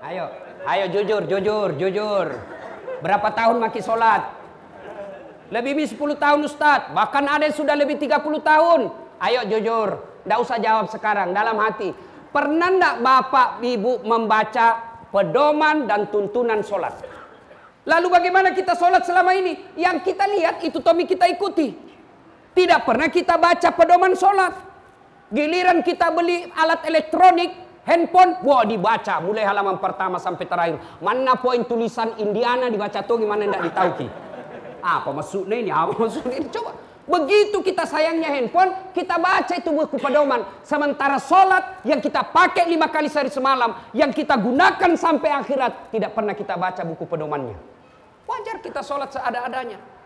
Ayo, ayo jujur, jujur, jujur. Berapa tahun maki sholat? Lebih dari 10 tahun Ustadz. Bahkan ada yang sudah lebih 30 tahun. Ayo jujur, Tidak usah jawab sekarang dalam hati. Pernah tidak Bapak Ibu membaca pedoman dan tuntunan sholat? Lalu bagaimana kita sholat selama ini? Yang kita lihat itu Tommy kita ikuti. Tidak pernah kita baca pedoman sholat. Giliran kita beli alat elektronik, handphone, wah dibaca mulai halaman pertama sampai terakhir. Mana poin tulisan Indiana dibaca tuh gimana ndak ditauki. Apa maksudnya ini? Apa maksudnya ini? Coba Begitu kita sayangnya handphone, kita baca itu buku pedoman. Sementara sholat yang kita pakai lima kali sehari semalam, yang kita gunakan sampai akhirat, tidak pernah kita baca buku pedomannya. Wajar kita sholat seada-adanya.